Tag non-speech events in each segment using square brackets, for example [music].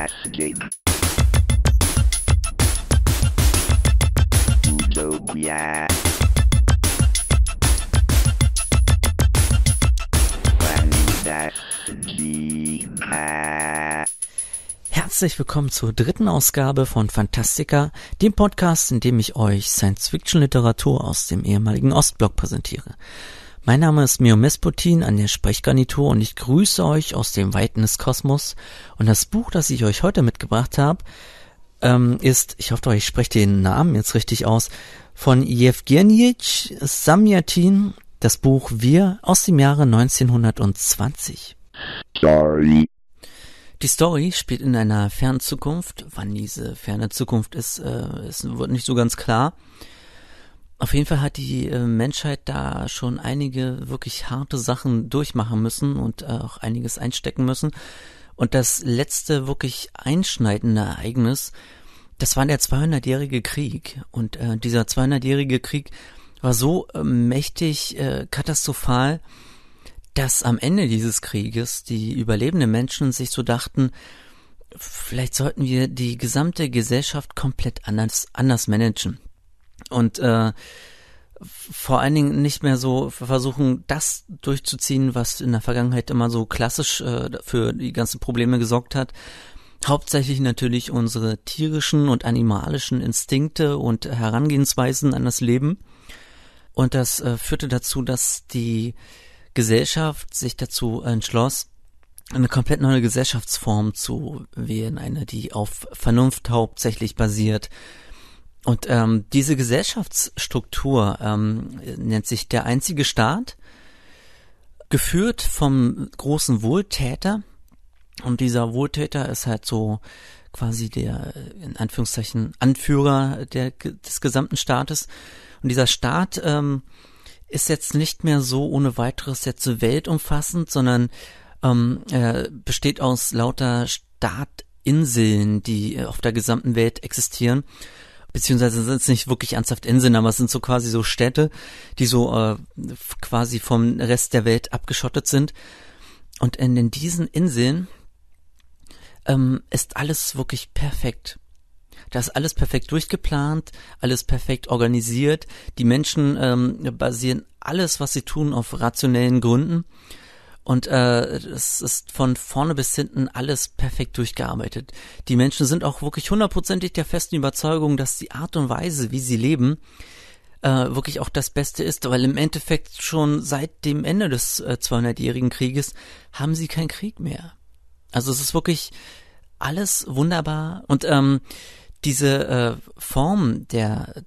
das Utopia. Fantastica. Herzlich willkommen zur dritten Ausgabe von Fantastica, dem Podcast, in dem ich euch Science-Fiction-Literatur aus dem ehemaligen Ostblock präsentiere. Mein Name ist Mio Mesputin an der Sprechgarnitur und ich grüße euch aus dem Weiten des Kosmos. Und das Buch, das ich euch heute mitgebracht habe, ähm, ist, ich hoffe, ich spreche den Namen jetzt richtig aus, von Jewgenij Samyatin, das Buch Wir aus dem Jahre 1920. Sorry. Die Story spielt in einer fernen Zukunft. Wann diese ferne Zukunft ist, äh, ist wird nicht so ganz klar. Auf jeden Fall hat die äh, Menschheit da schon einige wirklich harte Sachen durchmachen müssen und äh, auch einiges einstecken müssen. Und das letzte wirklich einschneidende Ereignis, das war der 200-jährige Krieg. Und äh, dieser 200-jährige Krieg war so äh, mächtig, äh, katastrophal, dass am Ende dieses Krieges die überlebenden Menschen sich so dachten, vielleicht sollten wir die gesamte Gesellschaft komplett anders, anders managen. Und äh, vor allen Dingen nicht mehr so versuchen, das durchzuziehen, was in der Vergangenheit immer so klassisch äh, für die ganzen Probleme gesorgt hat. Hauptsächlich natürlich unsere tierischen und animalischen Instinkte und Herangehensweisen an das Leben. Und das äh, führte dazu, dass die Gesellschaft sich dazu entschloss, eine komplett neue Gesellschaftsform zu wählen, eine, die auf Vernunft hauptsächlich basiert, und ähm, diese Gesellschaftsstruktur ähm, nennt sich der einzige Staat, geführt vom großen Wohltäter. Und dieser Wohltäter ist halt so quasi der, in Anführungszeichen, Anführer der, des gesamten Staates. Und dieser Staat ähm, ist jetzt nicht mehr so ohne weiteres jetzt so weltumfassend, sondern ähm, äh, besteht aus lauter Staatinseln, die auf der gesamten Welt existieren beziehungsweise sind es nicht wirklich ernsthaft Inseln, aber es sind so quasi so Städte, die so äh, quasi vom Rest der Welt abgeschottet sind. Und in, in diesen Inseln ähm, ist alles wirklich perfekt. Da ist alles perfekt durchgeplant, alles perfekt organisiert. Die Menschen ähm, basieren alles, was sie tun, auf rationellen Gründen. Und äh, es ist von vorne bis hinten alles perfekt durchgearbeitet. Die Menschen sind auch wirklich hundertprozentig der festen Überzeugung, dass die Art und Weise, wie sie leben, äh, wirklich auch das Beste ist, weil im Endeffekt schon seit dem Ende des äh, 200-jährigen Krieges haben sie keinen Krieg mehr. Also es ist wirklich alles wunderbar und ähm, diese äh, Form der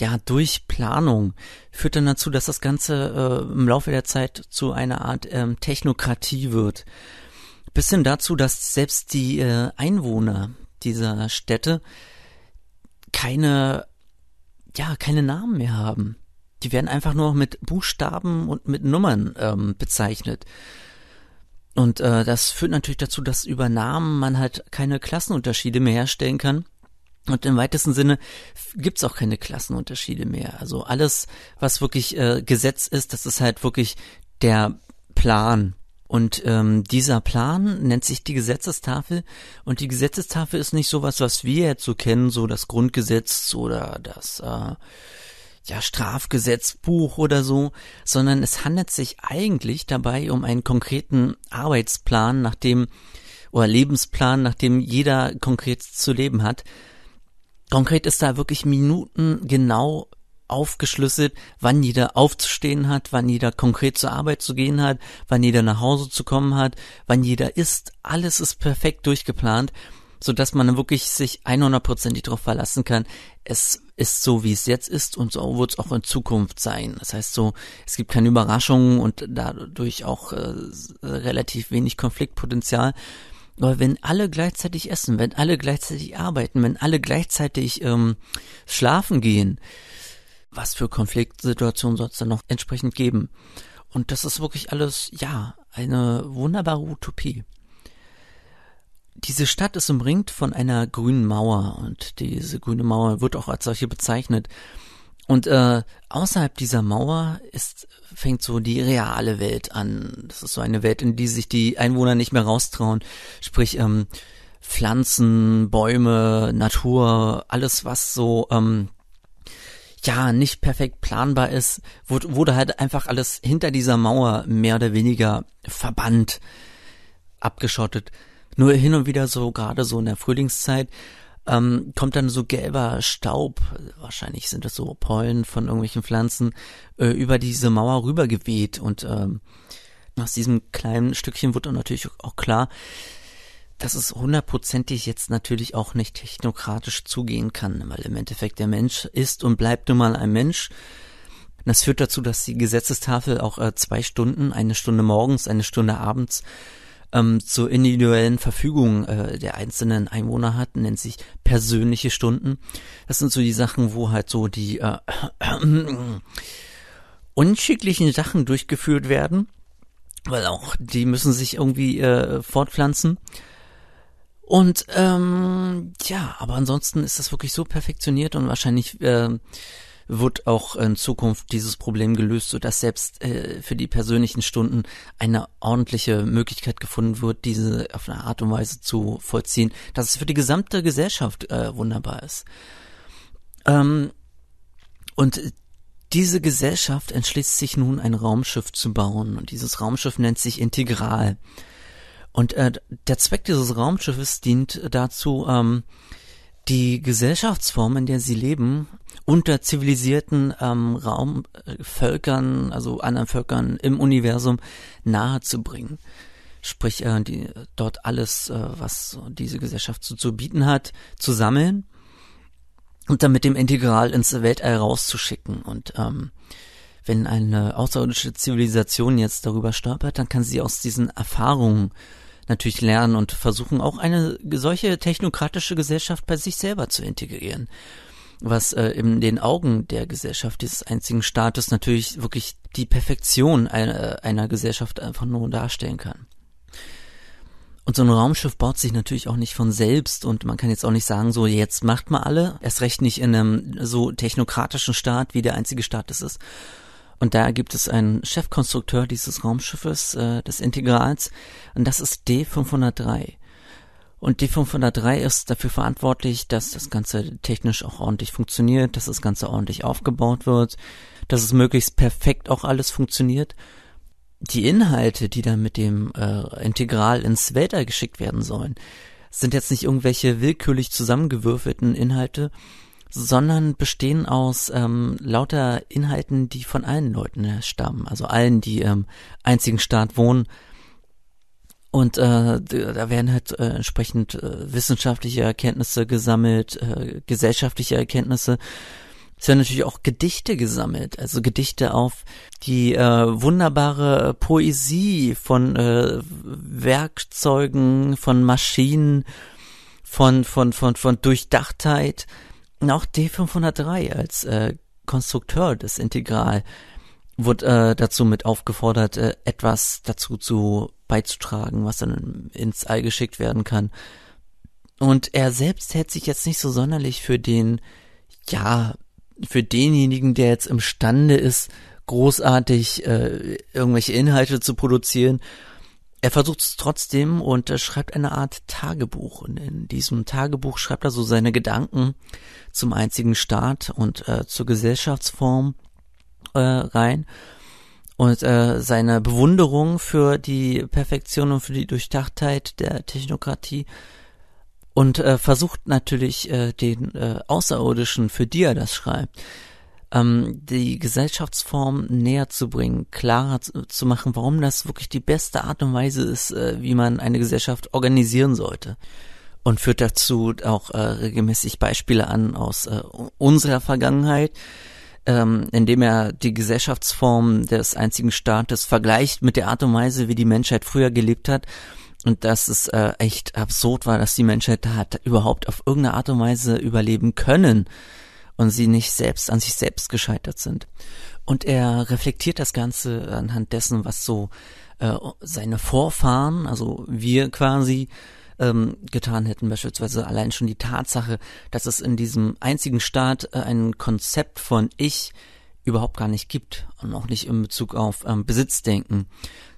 ja, durch Planung führt dann dazu, dass das Ganze äh, im Laufe der Zeit zu einer Art ähm, Technokratie wird. Bis hin dazu, dass selbst die äh, Einwohner dieser Städte keine, ja, keine Namen mehr haben. Die werden einfach nur mit Buchstaben und mit Nummern ähm, bezeichnet. Und äh, das führt natürlich dazu, dass über Namen man halt keine Klassenunterschiede mehr herstellen kann und im weitesten Sinne gibt's auch keine Klassenunterschiede mehr. Also alles, was wirklich äh, Gesetz ist, das ist halt wirklich der Plan. Und ähm, dieser Plan nennt sich die Gesetzestafel. Und die Gesetzestafel ist nicht sowas, was wir jetzt so kennen, so das Grundgesetz oder das äh, ja, Strafgesetzbuch oder so, sondern es handelt sich eigentlich dabei um einen konkreten Arbeitsplan, nach dem oder Lebensplan, nach dem jeder konkret zu leben hat. Konkret ist da wirklich Minuten genau aufgeschlüsselt, wann jeder aufzustehen hat, wann jeder konkret zur Arbeit zu gehen hat, wann jeder nach Hause zu kommen hat, wann jeder isst. Alles ist perfekt durchgeplant, so dass man wirklich sich 100%ig darauf verlassen kann. Es ist so, wie es jetzt ist und so wird es auch in Zukunft sein. Das heißt so, es gibt keine Überraschungen und dadurch auch äh, relativ wenig Konfliktpotenzial. Aber wenn alle gleichzeitig essen, wenn alle gleichzeitig arbeiten, wenn alle gleichzeitig ähm, schlafen gehen, was für Konfliktsituationen soll es dann noch entsprechend geben? Und das ist wirklich alles, ja, eine wunderbare Utopie. Diese Stadt ist umringt von einer grünen Mauer und diese grüne Mauer wird auch als solche bezeichnet. Und äh, außerhalb dieser Mauer ist, fängt so die reale Welt an. Das ist so eine Welt, in die sich die Einwohner nicht mehr raustrauen. Sprich, ähm, Pflanzen, Bäume, Natur, alles, was so ähm, ja nicht perfekt planbar ist, wurde, wurde halt einfach alles hinter dieser Mauer mehr oder weniger verbannt, abgeschottet. Nur hin und wieder so, gerade so in der Frühlingszeit, ähm, kommt dann so gelber Staub, wahrscheinlich sind das so Pollen von irgendwelchen Pflanzen, äh, über diese Mauer rübergeweht und ähm, aus diesem kleinen Stückchen wurde dann natürlich auch klar, dass es hundertprozentig jetzt natürlich auch nicht technokratisch zugehen kann, weil im Endeffekt der Mensch ist und bleibt nun mal ein Mensch. Das führt dazu, dass die Gesetzestafel auch äh, zwei Stunden, eine Stunde morgens, eine Stunde abends ähm, zur individuellen Verfügung äh, der einzelnen Einwohner hat, nennt sich persönliche Stunden. Das sind so die Sachen, wo halt so die äh, äh, [clears throat] unschicklichen Sachen durchgeführt werden, weil auch die müssen sich irgendwie äh, fortpflanzen. Und ähm, ja, aber ansonsten ist das wirklich so perfektioniert und wahrscheinlich äh, wird auch in Zukunft dieses Problem gelöst, sodass selbst äh, für die persönlichen Stunden eine ordentliche Möglichkeit gefunden wird, diese auf eine Art und Weise zu vollziehen, dass es für die gesamte Gesellschaft äh, wunderbar ist. Ähm, und diese Gesellschaft entschließt sich nun, ein Raumschiff zu bauen. Und dieses Raumschiff nennt sich Integral. Und äh, der Zweck dieses Raumschiffes dient dazu, ähm, die Gesellschaftsform, in der sie leben, unter zivilisierten ähm, Raumvölkern, äh, also anderen Völkern im Universum nahezubringen. Sprich, äh, die, dort alles, äh, was diese Gesellschaft zu, zu bieten hat, zu sammeln und dann mit dem Integral ins Weltall rauszuschicken. Und ähm, wenn eine außerirdische Zivilisation jetzt darüber stolpert, dann kann sie aus diesen Erfahrungen natürlich lernen und versuchen, auch eine solche technokratische Gesellschaft bei sich selber zu integrieren was äh, in den Augen der Gesellschaft dieses einzigen Staates natürlich wirklich die Perfektion einer, äh, einer Gesellschaft einfach nur darstellen kann. Und so ein Raumschiff baut sich natürlich auch nicht von selbst und man kann jetzt auch nicht sagen, so jetzt macht man alle, erst recht nicht in einem so technokratischen Staat, wie der einzige Staat es ist. Und da gibt es einen Chefkonstrukteur dieses Raumschiffes, äh, des Integrals, und das ist D503. Und D503 ist dafür verantwortlich, dass das Ganze technisch auch ordentlich funktioniert, dass das Ganze ordentlich aufgebaut wird, dass es möglichst perfekt auch alles funktioniert. Die Inhalte, die dann mit dem äh, Integral ins Weltall geschickt werden sollen, sind jetzt nicht irgendwelche willkürlich zusammengewürfelten Inhalte, sondern bestehen aus ähm, lauter Inhalten, die von allen Leuten stammen, also allen, die im einzigen Staat wohnen und äh, da werden halt äh, entsprechend äh, wissenschaftliche Erkenntnisse gesammelt, äh, gesellschaftliche Erkenntnisse. Es werden natürlich auch Gedichte gesammelt, also Gedichte auf die äh, wunderbare Poesie von äh, Werkzeugen, von Maschinen, von, von, von, von Durchdachtheit. Und auch D503 als äh, Konstrukteur des Integral wird äh, dazu mit aufgefordert, äh, etwas dazu zu beizutragen, was dann ins All geschickt werden kann. Und er selbst hält sich jetzt nicht so sonderlich für den, ja, für denjenigen, der jetzt imstande ist, großartig äh, irgendwelche Inhalte zu produzieren. Er versucht es trotzdem und äh, schreibt eine Art Tagebuch. Und in diesem Tagebuch schreibt er so seine Gedanken zum einzigen Staat und äh, zur Gesellschaftsform äh, rein und äh, seine Bewunderung für die Perfektion und für die Durchdachtheit der Technokratie und äh, versucht natürlich äh, den äh, Außerirdischen, für die er das schreibt, ähm, die Gesellschaftsform näher zu bringen, klarer zu, zu, machen, warum das wirklich die beste Art und Weise ist, äh, wie man eine Gesellschaft organisieren sollte. Und führt dazu auch äh, regelmäßig Beispiele an aus äh, unserer Vergangenheit, ähm, indem er die Gesellschaftsform des einzigen Staates vergleicht mit der Art und Weise, wie die Menschheit früher gelebt hat. Und dass es äh, echt absurd war, dass die Menschheit hat überhaupt auf irgendeine Art und Weise überleben können und sie nicht selbst an sich selbst gescheitert sind. Und er reflektiert das Ganze anhand dessen, was so äh, seine Vorfahren, also wir quasi, ähm, getan hätten. Beispielsweise allein schon die Tatsache, dass es in diesem einzigen Staat äh, ein Konzept von Ich überhaupt gar nicht gibt und auch nicht in Bezug auf ähm, Besitzdenken,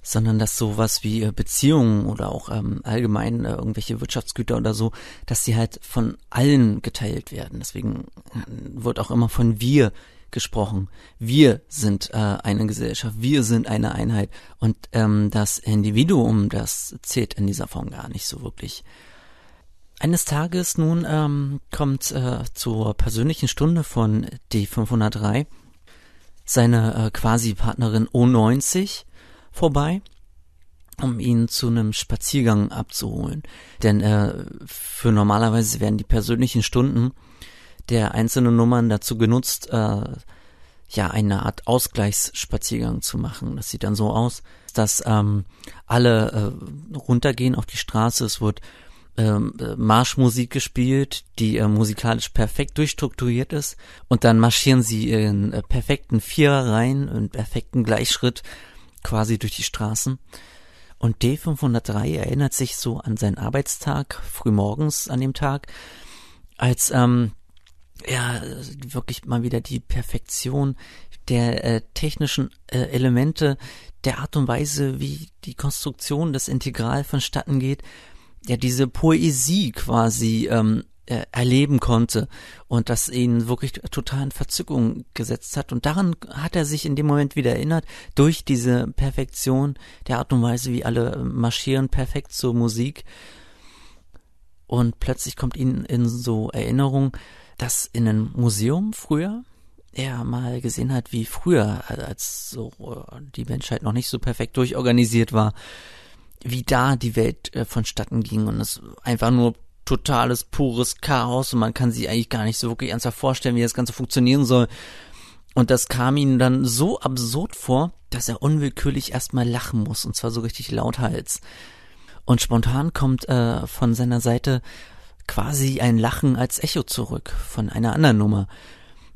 sondern dass sowas wie äh, Beziehungen oder auch ähm, allgemein äh, irgendwelche Wirtschaftsgüter oder so, dass sie halt von allen geteilt werden. Deswegen äh, wird auch immer von wir gesprochen. Wir sind äh, eine Gesellschaft, wir sind eine Einheit und ähm, das Individuum, das zählt in dieser Form gar nicht so wirklich. Eines Tages nun ähm, kommt äh, zur persönlichen Stunde von D503 seine äh, quasi Partnerin O90 vorbei, um ihn zu einem Spaziergang abzuholen. Denn äh, für normalerweise werden die persönlichen Stunden der einzelnen Nummern dazu genutzt, äh, ja, eine Art Ausgleichsspaziergang zu machen. Das sieht dann so aus, dass ähm, alle äh, runtergehen auf die Straße. Es wird ähm, Marschmusik gespielt, die äh, musikalisch perfekt durchstrukturiert ist. Und dann marschieren sie in äh, perfekten Viererreihen und perfekten Gleichschritt quasi durch die Straßen. Und D503 erinnert sich so an seinen Arbeitstag, frühmorgens an dem Tag, als ähm, ja, wirklich mal wieder die Perfektion der äh, technischen äh, Elemente, der Art und Weise, wie die Konstruktion des Integral vonstatten geht, ja, diese Poesie quasi ähm, äh, erleben konnte und das ihn wirklich total in Verzückung gesetzt hat. Und daran hat er sich in dem Moment wieder erinnert, durch diese Perfektion der Art und Weise, wie alle marschieren, perfekt zur Musik. Und plötzlich kommt ihn in so Erinnerungen, das in einem Museum früher er mal gesehen hat, wie früher, äh, als so äh, die Menschheit noch nicht so perfekt durchorganisiert war, wie da die Welt äh, vonstatten ging und es einfach nur totales, pures Chaos und man kann sich eigentlich gar nicht so wirklich ernsthaft vorstellen, wie das Ganze funktionieren soll. Und das kam ihm dann so absurd vor, dass er unwillkürlich erstmal lachen muss und zwar so richtig lauthals. Und spontan kommt äh, von seiner Seite quasi ein Lachen als Echo zurück von einer anderen Nummer.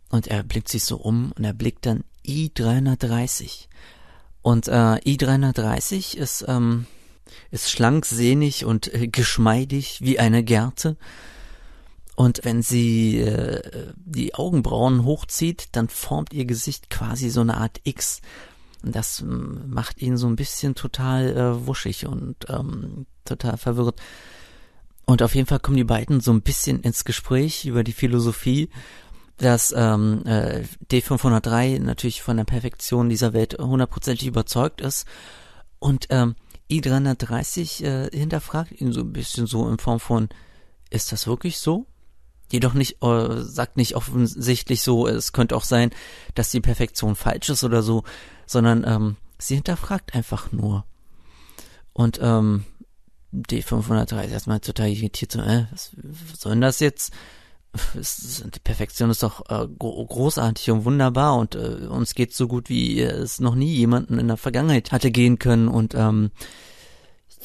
Und er blickt sich so um und er blickt dann I330. Und äh, I330 ist, ähm, ist schlank, sehnig und äh, geschmeidig wie eine Gerte. Und wenn sie äh, die Augenbrauen hochzieht, dann formt ihr Gesicht quasi so eine Art X. Und das macht ihn so ein bisschen total äh, wuschig und ähm, total verwirrt. Und auf jeden Fall kommen die beiden so ein bisschen ins Gespräch über die Philosophie, dass ähm, äh, D503 natürlich von der Perfektion dieser Welt hundertprozentig überzeugt ist. Und ähm, I330 äh, hinterfragt ihn so ein bisschen so in Form von, ist das wirklich so? Jedoch nicht, äh, sagt nicht offensichtlich so, es könnte auch sein, dass die Perfektion falsch ist oder so, sondern ähm, sie hinterfragt einfach nur. Und ähm, D503 ist erstmal total irritiert, so, äh, was, soll denn das jetzt? die Perfektion ist doch äh, großartig und wunderbar und äh, uns geht so gut, wie es noch nie jemanden in der Vergangenheit hatte gehen können und ähm,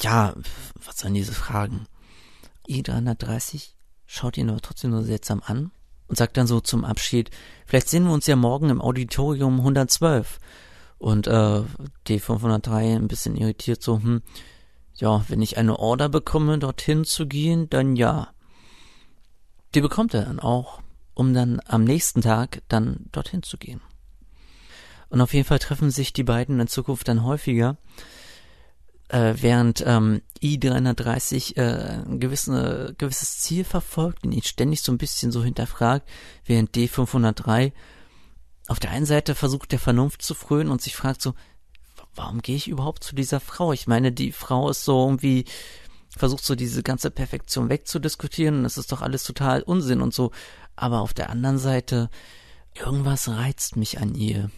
ja, was sollen diese Fragen? e 330 schaut ihn aber trotzdem nur seltsam an und sagt dann so zum Abschied, vielleicht sehen wir uns ja morgen im Auditorium 112. Und äh, D503 ein bisschen irritiert so, hm, ja, wenn ich eine Order bekomme, dorthin zu gehen, dann ja. Die bekommt er dann auch, um dann am nächsten Tag dann dorthin zu gehen. Und auf jeden Fall treffen sich die beiden in Zukunft dann häufiger, äh, während ähm, I330 äh, ein, gewisse, ein gewisses Ziel verfolgt und ihn ständig so ein bisschen so hinterfragt, während D503 auf der einen Seite versucht der Vernunft zu frönen und sich fragt so, warum gehe ich überhaupt zu dieser Frau? Ich meine, die Frau ist so irgendwie, versucht so diese ganze Perfektion wegzudiskutieren und es ist doch alles total Unsinn und so. Aber auf der anderen Seite, irgendwas reizt mich an ihr.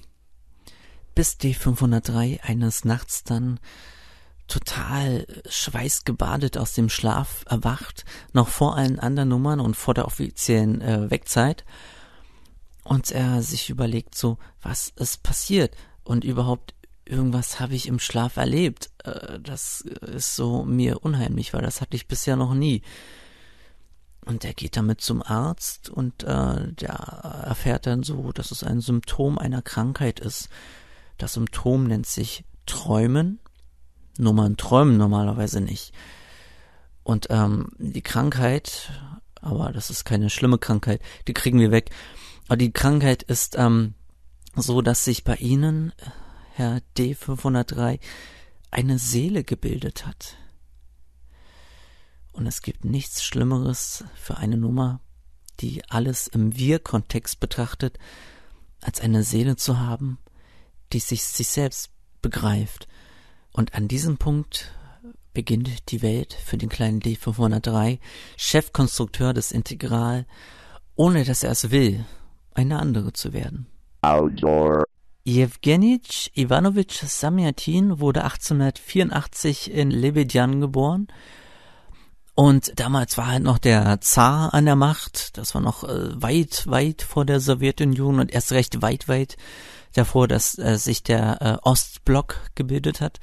Bis D503 eines Nachts dann total schweißgebadet aus dem Schlaf erwacht, noch vor allen anderen Nummern und vor der offiziellen äh, Wegzeit. Und er sich überlegt so, was ist passiert? Und überhaupt, irgendwas habe ich im Schlaf erlebt. Äh, das äh, ist so mir unheimlich, weil das hatte ich bisher noch nie. Und er geht damit zum Arzt und äh, der erfährt dann so, dass es ein Symptom einer Krankheit ist. Das Symptom nennt sich Träumen. Nur man träumen normalerweise nicht. Und ähm, die Krankheit, aber das ist keine schlimme Krankheit, die kriegen wir weg. Aber die Krankheit ist ähm, so, dass sich bei ihnen Herr D503 eine Seele gebildet hat. Und es gibt nichts Schlimmeres für eine Nummer, die alles im Wir-Kontext betrachtet, als eine Seele zu haben, die sich sich selbst begreift. Und an diesem Punkt beginnt die Welt für den kleinen D503, Chefkonstrukteur des Integral, ohne dass er es will, eine andere zu werden. Outdoor. Jewgenij Ivanovich Samjatin wurde 1884 in Lebedjan geboren. Und damals war halt noch der Zar an der Macht. Das war noch äh, weit, weit vor der Sowjetunion und erst recht weit, weit davor, dass äh, sich der äh, Ostblock gebildet hat.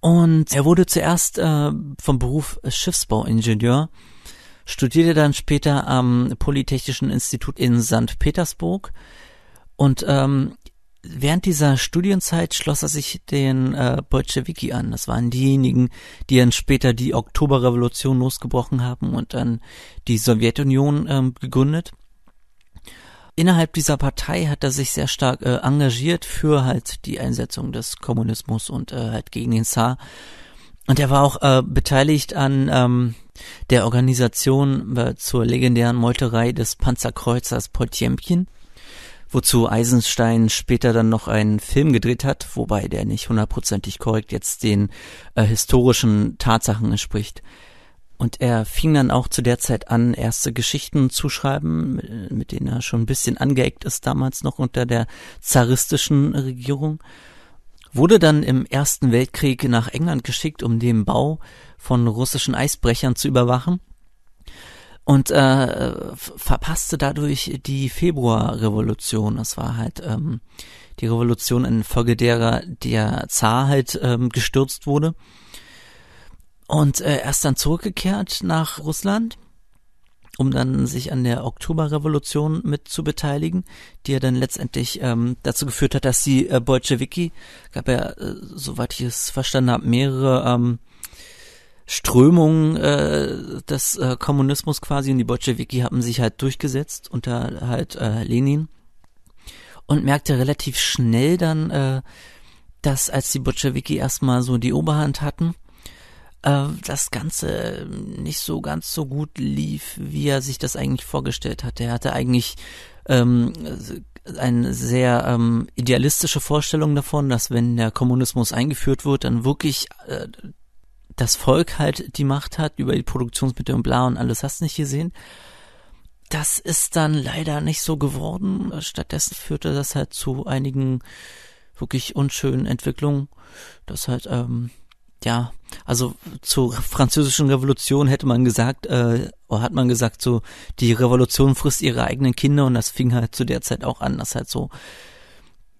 Und er wurde zuerst äh, vom Beruf Schiffsbauingenieur, studierte dann später am Polytechnischen Institut in St. Petersburg und ähm, Während dieser Studienzeit schloss er sich den äh, Bolschewiki an. Das waren diejenigen, die dann später die Oktoberrevolution losgebrochen haben und dann die Sowjetunion ähm, gegründet. Innerhalb dieser Partei hat er sich sehr stark äh, engagiert für halt die Einsetzung des Kommunismus und äh, halt gegen den Zar. Und er war auch äh, beteiligt an ähm, der Organisation äh, zur legendären Meuterei des Panzerkreuzers Potjemkin wozu Eisenstein später dann noch einen Film gedreht hat, wobei der nicht hundertprozentig korrekt jetzt den äh, historischen Tatsachen entspricht. Und er fing dann auch zu der Zeit an, erste Geschichten zu schreiben, mit, äh, mit denen er schon ein bisschen angeeckt ist damals noch unter der zaristischen Regierung wurde dann im Ersten Weltkrieg nach England geschickt, um den Bau von russischen Eisbrechern zu überwachen und äh, verpasste dadurch die Februarrevolution. Das war halt ähm, die Revolution infolge derer der Zar halt ähm, gestürzt wurde. Und äh, er ist dann zurückgekehrt nach Russland, um dann sich an der Oktoberrevolution mit zu beteiligen, die ja dann letztendlich ähm, dazu geführt hat, dass die äh, Bolschewiki, gab ja, äh, soweit ich es verstanden habe, mehrere ähm, Strömungen äh, des äh, Kommunismus quasi und die Bolschewiki haben sich halt durchgesetzt unter halt äh, Lenin und merkte relativ schnell dann, äh, dass als die Bolschewiki erstmal so die Oberhand hatten, äh, das Ganze nicht so ganz so gut lief, wie er sich das eigentlich vorgestellt hatte. Er hatte eigentlich ähm, eine sehr ähm, idealistische Vorstellung davon, dass wenn der Kommunismus eingeführt wird, dann wirklich äh, das Volk halt die Macht hat über die Produktionsmittel und bla und alles, hast nicht gesehen. Das ist dann leider nicht so geworden. Stattdessen führte das halt zu einigen wirklich unschönen Entwicklungen, Das halt ähm, ja, also zur französischen Revolution hätte man gesagt, äh, oder hat man gesagt, so, die Revolution frisst ihre eigenen Kinder und das fing halt zu der Zeit auch an, dass halt so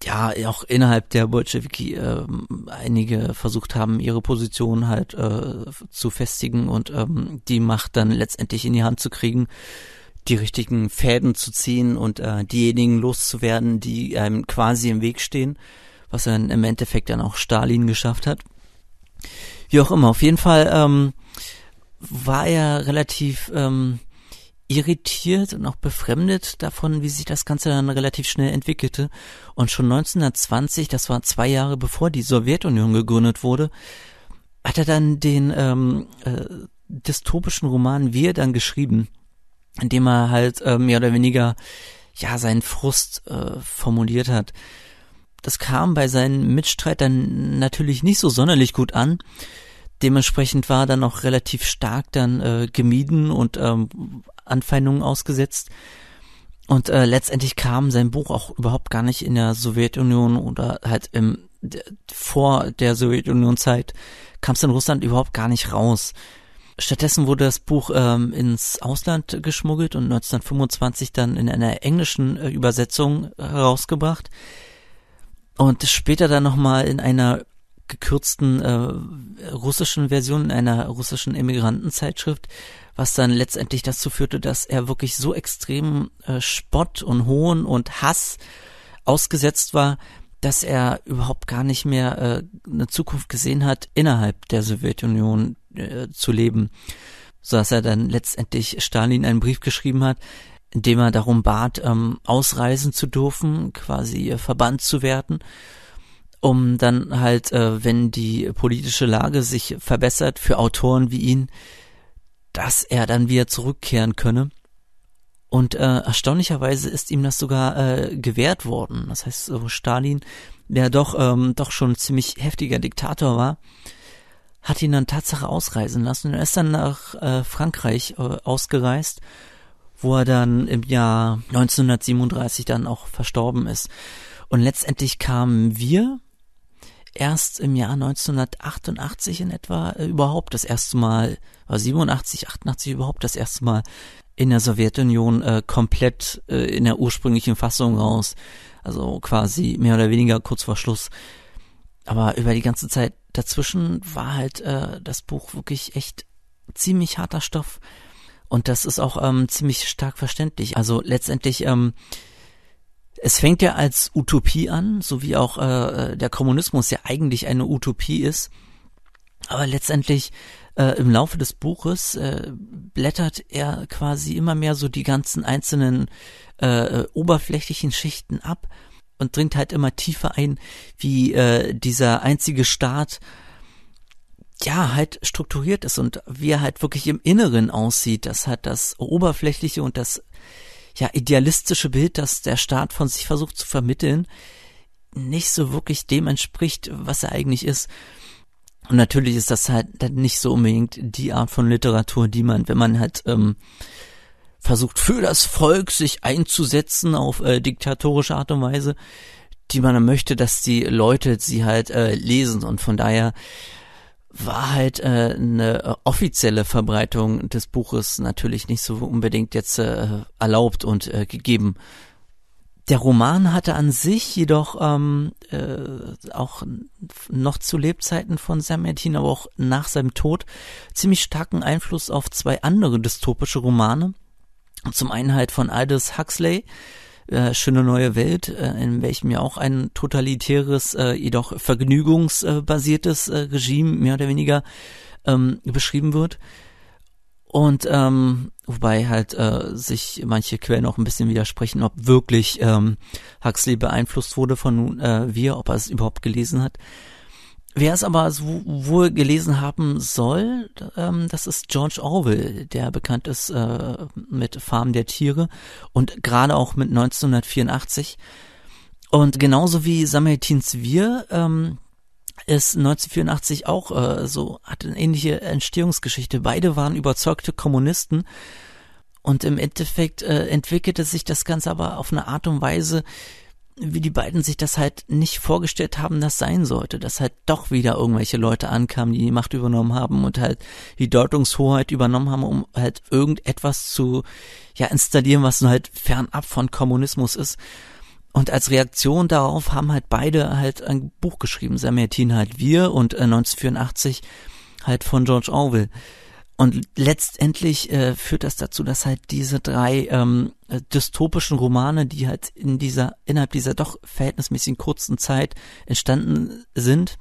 ja auch innerhalb der Bolschewiki äh, einige versucht haben, ihre Position halt äh, zu festigen und ähm, die Macht dann letztendlich in die Hand zu kriegen, die richtigen Fäden zu ziehen und äh, diejenigen loszuwerden, die einem quasi im Weg stehen, was dann im Endeffekt dann auch Stalin geschafft hat. Wie auch immer, auf jeden Fall ähm, war er relativ ähm, irritiert und auch befremdet davon, wie sich das Ganze dann relativ schnell entwickelte. Und schon 1920, das war zwei Jahre bevor die Sowjetunion gegründet wurde, hat er dann den ähm, äh, dystopischen Roman Wir dann geschrieben, in dem er halt äh, mehr oder weniger ja seinen Frust äh, formuliert hat. Das kam bei seinen Mitstreitern natürlich nicht so sonderlich gut an dementsprechend war er dann auch relativ stark dann äh, gemieden und ähm, Anfeindungen ausgesetzt. Und äh, letztendlich kam sein Buch auch überhaupt gar nicht in der Sowjetunion oder halt im, vor der Sowjetunion-Zeit kam es in Russland überhaupt gar nicht raus. Stattdessen wurde das Buch ähm, ins Ausland geschmuggelt und 1925 dann in einer englischen äh, Übersetzung herausgebracht und später dann nochmal in einer gekürzten äh, russischen Version, in einer russischen Emigrantenzeitschrift was dann letztendlich dazu führte, dass er wirklich so extrem äh, Spott und Hohn und Hass ausgesetzt war, dass er überhaupt gar nicht mehr äh, eine Zukunft gesehen hat, innerhalb der Sowjetunion äh, zu leben. So dass er dann letztendlich Stalin einen Brief geschrieben hat, in dem er darum bat, ähm, ausreisen zu dürfen, quasi äh, verbannt zu werden, um dann halt, äh, wenn die politische Lage sich verbessert, für Autoren wie ihn dass er dann wieder zurückkehren könne. Und äh, erstaunlicherweise ist ihm das sogar äh, gewährt worden. Das heißt, so Stalin, der doch, ähm, doch schon ein ziemlich heftiger Diktator war, hat ihn dann Tatsache ausreisen lassen. er ist dann nach äh, Frankreich äh, ausgereist, wo er dann im Jahr 1937 dann auch verstorben ist. Und letztendlich kamen wir erst im Jahr 1988 in etwa äh, überhaupt das erste Mal, war 87, 88 überhaupt das erste Mal in der Sowjetunion äh, komplett äh, in der ursprünglichen Fassung raus. Also quasi mehr oder weniger kurz vor Schluss. Aber über die ganze Zeit dazwischen war halt äh, das Buch wirklich echt ziemlich harter Stoff. Und das ist auch ähm, ziemlich stark verständlich. Also letztendlich ähm, es fängt ja als Utopie an, so wie auch äh, äh, der Kommunismus ja eigentlich eine Utopie ist. Aber letztendlich äh, im Laufe des Buches äh, blättert er quasi immer mehr so die ganzen einzelnen äh, äh, oberflächlichen Schichten ab und dringt halt immer tiefer ein, wie äh, dieser einzige Staat ja halt strukturiert ist und wie er halt wirklich im Inneren aussieht, dass halt das Oberflächliche und das ja, idealistische Bild, das der Staat von sich versucht zu vermitteln, nicht so wirklich dem entspricht, was er eigentlich ist. Und natürlich ist das halt nicht so unbedingt die Art von Literatur, die man, wenn man halt ähm, versucht, für das Volk sich einzusetzen auf äh, diktatorische Art und Weise, die man möchte, dass die Leute sie halt äh, lesen. Und von daher war halt äh, eine offizielle Verbreitung des Buches natürlich nicht so unbedingt jetzt äh, erlaubt und äh, gegeben. Der Roman hatte an sich jedoch ähm, äh, auch noch zu Lebzeiten von Sam Sammartin, aber auch nach seinem Tod ziemlich starken Einfluss auf zwei andere dystopische Romane. Zum einen halt von Aldous Huxley, äh, schöne neue Welt, äh, in welchem ja auch ein totalitäres, äh, jedoch vergnügungsbasiertes äh, Regime mehr oder weniger ähm, beschrieben wird. Und ähm, wobei halt äh, sich manche Quellen auch ein bisschen widersprechen, ob wirklich ähm, Huxley beeinflusst wurde von äh, wir, ob er es überhaupt gelesen hat. Wer es aber so wohl gelesen haben soll, ähm, das ist George Orwell, der bekannt ist äh, mit Farm der Tiere und gerade auch mit 1984. Und genauso wie Samueltins Wir ähm, ist 1984 auch äh, so, hat eine ähnliche Entstehungsgeschichte. Beide waren überzeugte Kommunisten. Und im Endeffekt äh, entwickelte sich das Ganze aber auf eine Art und Weise, wie die beiden sich das halt nicht vorgestellt haben, das sein sollte, dass halt doch wieder irgendwelche Leute ankamen, die die Macht übernommen haben und halt die Deutungshoheit übernommen haben, um halt irgendetwas zu ja installieren, was halt fernab von Kommunismus ist. Und als Reaktion darauf haben halt beide halt ein Buch geschrieben, Samyatin halt wir und 1984 äh, halt von George Orwell. Und letztendlich äh, führt das dazu, dass halt diese drei ähm, äh, dystopischen Romane, die halt in dieser, innerhalb dieser doch verhältnismäßig kurzen Zeit entstanden sind,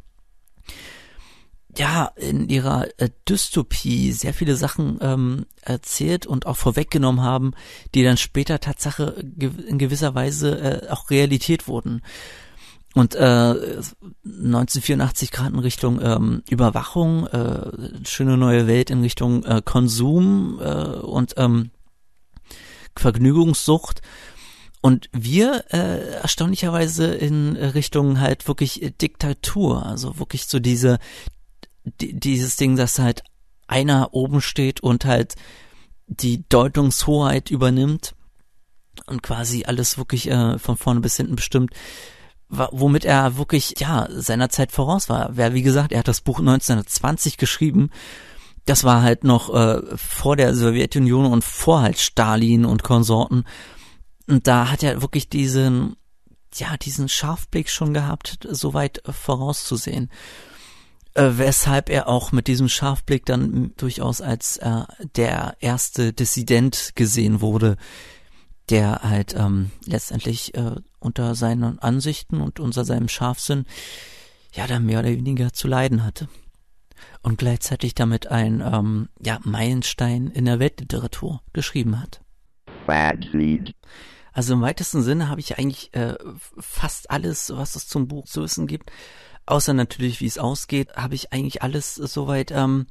ja, in ihrer äh, Dystopie sehr viele Sachen ähm, erzählt und auch vorweggenommen haben, die dann später Tatsache gew in gewisser Weise äh, auch Realität wurden. Und äh, 1984 gerade in Richtung ähm, Überwachung, äh, schöne neue Welt in Richtung äh, Konsum äh, und ähm, Vergnügungssucht. Und wir äh, erstaunlicherweise in Richtung halt wirklich Diktatur, also wirklich so diese dieses Ding, dass halt einer oben steht und halt die Deutungshoheit übernimmt und quasi alles wirklich äh, von vorne bis hinten bestimmt womit er wirklich, ja, seiner Zeit voraus war. Wer, wie gesagt, er hat das Buch 1920 geschrieben. Das war halt noch äh, vor der Sowjetunion und vor halt Stalin und Konsorten. Und da hat er wirklich diesen, ja, diesen Scharfblick schon gehabt, soweit äh, vorauszusehen. Äh, weshalb er auch mit diesem Scharfblick dann durchaus als äh, der erste Dissident gesehen wurde, der halt ähm, letztendlich äh, unter seinen Ansichten und unter seinem Scharfsinn ja da mehr oder weniger zu leiden hatte. Und gleichzeitig damit ein ähm, ja, Meilenstein in der Weltliteratur geschrieben hat. Also im weitesten Sinne habe ich eigentlich äh, fast alles, was es zum Buch zu wissen gibt, außer natürlich, wie es ausgeht, habe ich eigentlich alles soweit ähm,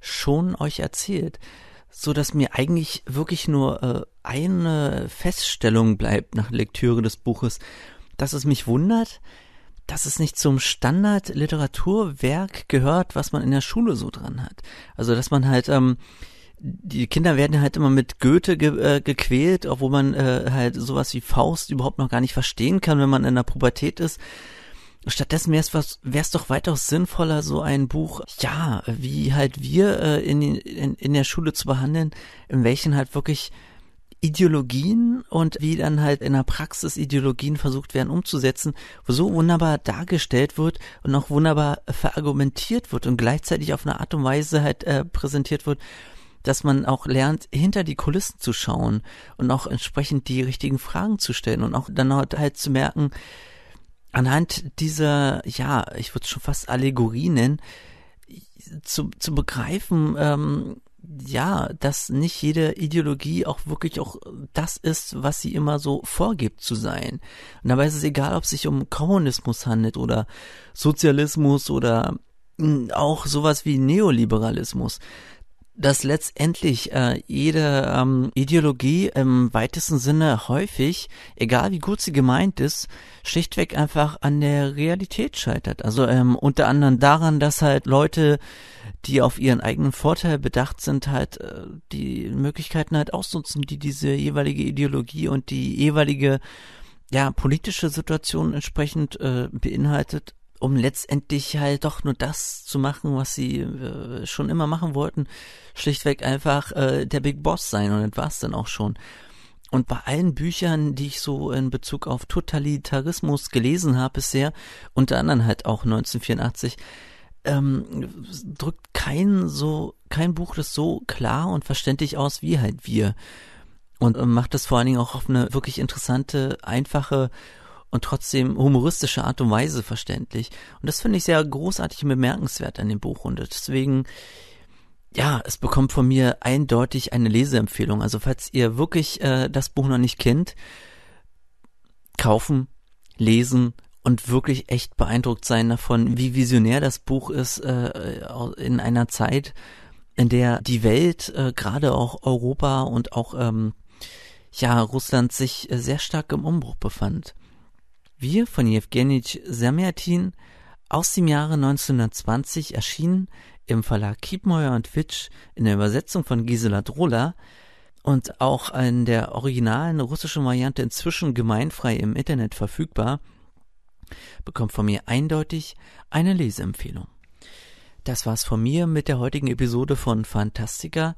schon euch erzählt so dass mir eigentlich wirklich nur äh, eine Feststellung bleibt nach Lektüre des Buches, dass es mich wundert, dass es nicht zum Standard-Literaturwerk gehört, was man in der Schule so dran hat. Also dass man halt ähm, die Kinder werden halt immer mit Goethe ge äh, gequält, obwohl man äh, halt sowas wie Faust überhaupt noch gar nicht verstehen kann, wenn man in der Pubertät ist. Stattdessen wäre es doch weitaus sinnvoller, so ein Buch, ja, wie halt wir äh, in, in, in der Schule zu behandeln, in welchen halt wirklich Ideologien und wie dann halt in der Praxis Ideologien versucht werden umzusetzen, wo so wunderbar dargestellt wird und auch wunderbar äh, verargumentiert wird und gleichzeitig auf eine Art und Weise halt äh, präsentiert wird, dass man auch lernt, hinter die Kulissen zu schauen und auch entsprechend die richtigen Fragen zu stellen und auch dann halt, halt zu merken, anhand dieser, ja, ich würde schon fast Allegorie nennen, zu, zu begreifen, ähm, ja, dass nicht jede Ideologie auch wirklich auch das ist, was sie immer so vorgibt zu sein. Und dabei ist es egal, ob es sich um Kommunismus handelt oder Sozialismus oder hm, auch sowas wie Neoliberalismus dass letztendlich äh, jede ähm, Ideologie im weitesten Sinne häufig, egal wie gut sie gemeint ist, schlichtweg einfach an der Realität scheitert. Also ähm, unter anderem daran, dass halt Leute, die auf ihren eigenen Vorteil bedacht sind, halt äh, die Möglichkeiten halt ausnutzen, die diese jeweilige Ideologie und die jeweilige ja, politische Situation entsprechend äh, beinhaltet, um letztendlich halt doch nur das zu machen, was sie äh, schon immer machen wollten, schlichtweg einfach äh, der Big Boss sein und das war es dann auch schon. Und bei allen Büchern, die ich so in Bezug auf Totalitarismus gelesen habe bisher, unter anderem halt auch 1984, ähm, drückt kein so kein Buch das so klar und verständlich aus wie halt wir und äh, macht das vor allen Dingen auch auf eine wirklich interessante, einfache und trotzdem humoristische Art und Weise verständlich. Und das finde ich sehr großartig und bemerkenswert an dem Buch. Und deswegen, ja, es bekommt von mir eindeutig eine Leseempfehlung. Also falls ihr wirklich äh, das Buch noch nicht kennt, kaufen, lesen und wirklich echt beeindruckt sein davon, wie visionär das Buch ist äh, in einer Zeit, in der die Welt, äh, gerade auch Europa und auch ähm, ja Russland sich äh, sehr stark im Umbruch befand. Wir von Jewgenij Semjatin aus dem Jahre 1920 erschienen im Verlag Kiepenheuer und Witsch in der Übersetzung von Gisela Drola und auch in der originalen russischen Variante inzwischen gemeinfrei im Internet verfügbar, bekommt von mir eindeutig eine Leseempfehlung. Das war's von mir mit der heutigen Episode von Fantastica.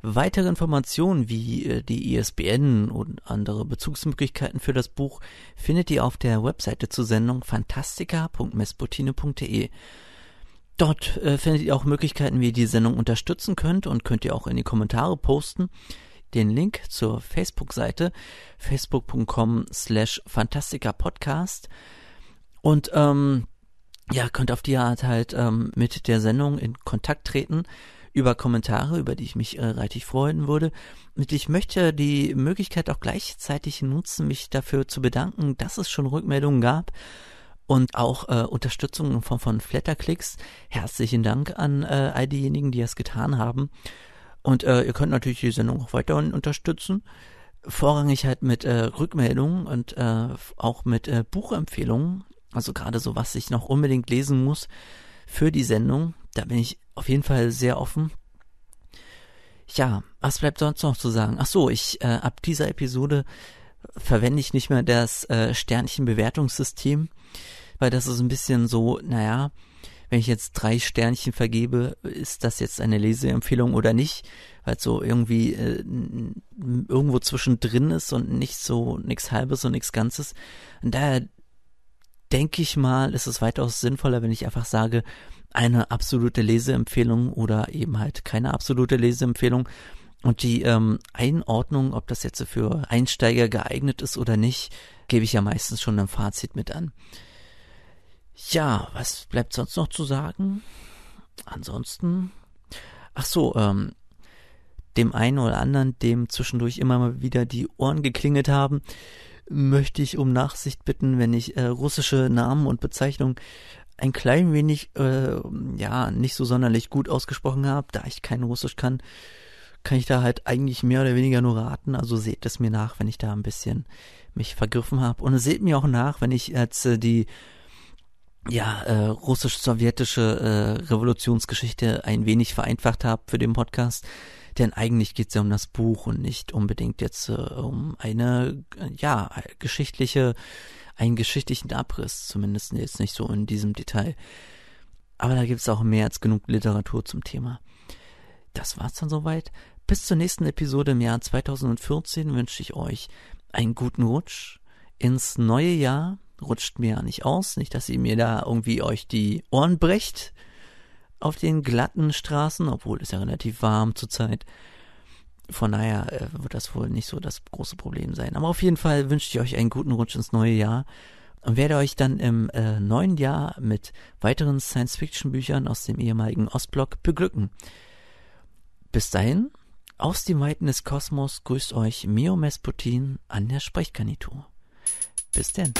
Weitere Informationen wie äh, die ISBN e und andere Bezugsmöglichkeiten für das Buch findet ihr auf der Webseite zur Sendung fantastica.mesputine.de. Dort äh, findet ihr auch Möglichkeiten, wie ihr die Sendung unterstützen könnt und könnt ihr auch in die Kommentare posten. Den Link zur Facebook-Seite facebook.com slash fantastica-podcast und ähm, ja, könnt auf die Art halt ähm, mit der Sendung in Kontakt treten über Kommentare, über die ich mich äh, reichlich freuen würde. Und ich möchte die Möglichkeit auch gleichzeitig nutzen, mich dafür zu bedanken, dass es schon Rückmeldungen gab und auch äh, Unterstützung in Form von Flatterklicks. Herzlichen Dank an äh, all diejenigen, die es getan haben. Und äh, ihr könnt natürlich die Sendung auch weiterhin unterstützen. Vorrangig halt mit äh, Rückmeldungen und äh, auch mit äh, Buchempfehlungen. Also gerade so, was ich noch unbedingt lesen muss für die Sendung. Da bin ich auf jeden Fall sehr offen. Ja, was bleibt sonst noch zu sagen? Ach so, ich äh, ab dieser Episode verwende ich nicht mehr das äh, Sternchenbewertungssystem, weil das ist ein bisschen so, naja, wenn ich jetzt drei Sternchen vergebe, ist das jetzt eine Leseempfehlung oder nicht, weil so irgendwie äh, irgendwo zwischendrin ist und nicht so nichts halbes und nichts Ganzes. Und daher denke ich mal, ist es weitaus sinnvoller, wenn ich einfach sage, eine absolute Leseempfehlung oder eben halt keine absolute Leseempfehlung. Und die ähm, Einordnung, ob das jetzt für Einsteiger geeignet ist oder nicht, gebe ich ja meistens schon im Fazit mit an. Ja, was bleibt sonst noch zu sagen? Ansonsten, ach so, ähm, dem einen oder anderen, dem zwischendurch immer mal wieder die Ohren geklingelt haben, möchte ich um Nachsicht bitten, wenn ich äh, russische Namen und Bezeichnungen ein klein wenig, äh, ja, nicht so sonderlich gut ausgesprochen habe, da ich kein Russisch kann, kann ich da halt eigentlich mehr oder weniger nur raten. Also seht es mir nach, wenn ich da ein bisschen mich vergriffen habe. Und seht mir auch nach, wenn ich jetzt äh, die ja, äh, russisch-sowjetische äh, Revolutionsgeschichte ein wenig vereinfacht habe für den Podcast. Denn eigentlich geht es ja um das Buch und nicht unbedingt jetzt äh, um eine, ja, äh, geschichtliche einen geschichtlichen Abriss, zumindest jetzt nicht so in diesem Detail. Aber da gibt es auch mehr als genug Literatur zum Thema. Das war's dann soweit. Bis zur nächsten Episode im Jahr 2014 wünsche ich euch einen guten Rutsch ins neue Jahr. Rutscht mir ja nicht aus, nicht, dass ihr mir da irgendwie euch die Ohren brecht auf den glatten Straßen, obwohl es ja relativ warm zurzeit. ist. Von daher äh, wird das wohl nicht so das große Problem sein. Aber auf jeden Fall wünsche ich euch einen guten Rutsch ins neue Jahr und werde euch dann im äh, neuen Jahr mit weiteren Science-Fiction-Büchern aus dem ehemaligen Ostblock beglücken. Bis dahin, aus den Weiten des Kosmos grüßt euch Mio Mesputin an der Sprechgarnitur. Bis denn.